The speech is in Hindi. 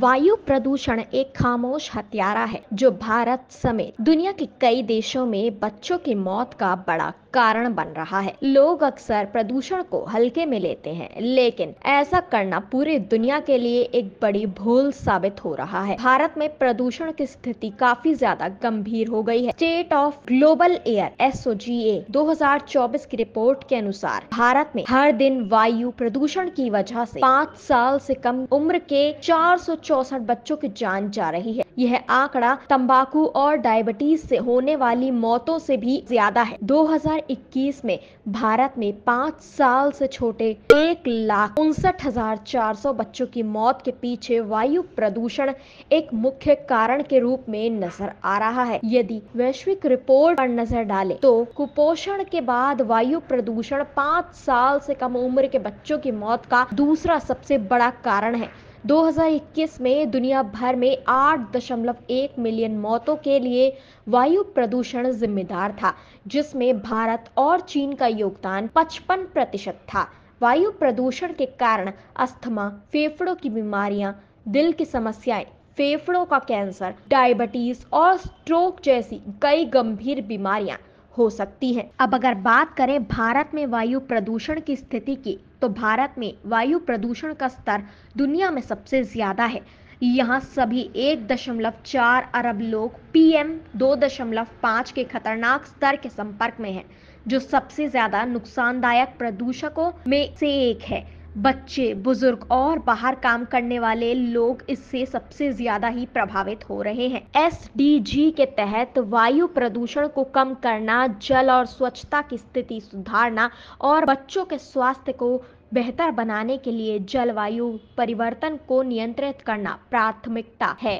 वायु प्रदूषण एक खामोश हत्यारा है जो भारत समेत दुनिया के कई देशों में बच्चों की मौत का बड़ा कारण बन रहा है लोग अक्सर प्रदूषण को हल्के में लेते हैं लेकिन ऐसा करना पूरे दुनिया के लिए एक बड़ी भूल साबित हो रहा है भारत में प्रदूषण की स्थिति काफी ज्यादा गंभीर हो गई है state of global air S O G A दो की रिपोर्ट के अनुसार भारत में हर दिन वायु प्रदूषण की वजह से पाँच साल से कम उम्र के चार चौसठ बच्चों की जान जा रही है यह आंकड़ा तंबाकू और डायबिटीज से होने वाली मौतों से भी ज्यादा है 2021 में भारत में पाँच साल से छोटे एक लाख उनसठ हजार चार सौ बच्चों की मौत के पीछे वायु प्रदूषण एक मुख्य कारण के रूप में नजर आ रहा है यदि वैश्विक रिपोर्ट पर नजर डाले तो कुपोषण के बाद वायु प्रदूषण पाँच साल से कम उम्र के बच्चों की मौत का दूसरा सबसे बड़ा कारण है 2021 में दुनिया भर में 8.1 मिलियन मौतों के लिए वायु प्रदूषण जिम्मेदार था जिसमें भारत और चीन का योगदान 55 प्रतिशत था वायु प्रदूषण के कारण अस्थमा फेफड़ों की बीमारियां दिल की समस्याएं फेफड़ों का कैंसर डायबिटीज और स्ट्रोक जैसी कई गंभीर बीमारियां हो सकती है अब अगर बात करें भारत में वायु प्रदूषण की स्थिति की तो भारत में वायु प्रदूषण का स्तर दुनिया में सबसे ज़्यादा है यहाँ सभी एक दशमलव चार अरब लोग पीएम दो दशमलव पाँच के खतरनाक स्तर के संपर्क में हैं, जो सबसे ज़्यादा नुकसानदायक प्रदूषकों में से एक है बच्चे बुजुर्ग और बाहर काम करने वाले लोग इससे सबसे ज्यादा ही प्रभावित हो रहे हैं एस के तहत वायु प्रदूषण को कम करना जल और स्वच्छता की स्थिति सुधारना और बच्चों के स्वास्थ्य को बेहतर बनाने के लिए जलवायु परिवर्तन को नियंत्रित करना प्राथमिकता है